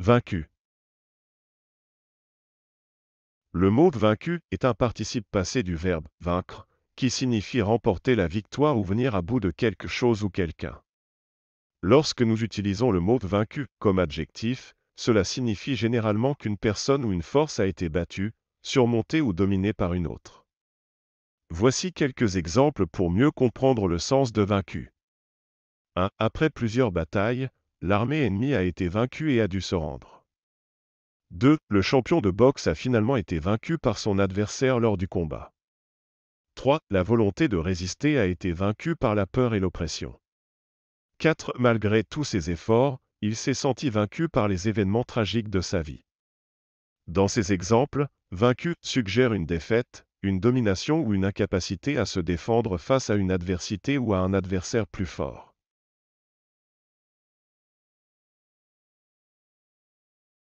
Vaincu. Le mot vaincu est un participe passé du verbe vaincre, qui signifie remporter la victoire ou venir à bout de quelque chose ou quelqu'un. Lorsque nous utilisons le mot vaincu comme adjectif, cela signifie généralement qu'une personne ou une force a été battue, surmontée ou dominée par une autre. Voici quelques exemples pour mieux comprendre le sens de vaincu. 1. Après plusieurs batailles, l'armée ennemie a été vaincue et a dû se rendre. 2. Le champion de boxe a finalement été vaincu par son adversaire lors du combat. 3. La volonté de résister a été vaincue par la peur et l'oppression. 4. Malgré tous ses efforts, il s'est senti vaincu par les événements tragiques de sa vie. Dans ces exemples, vaincu suggère une défaite, une domination ou une incapacité à se défendre face à une adversité ou à un adversaire plus fort.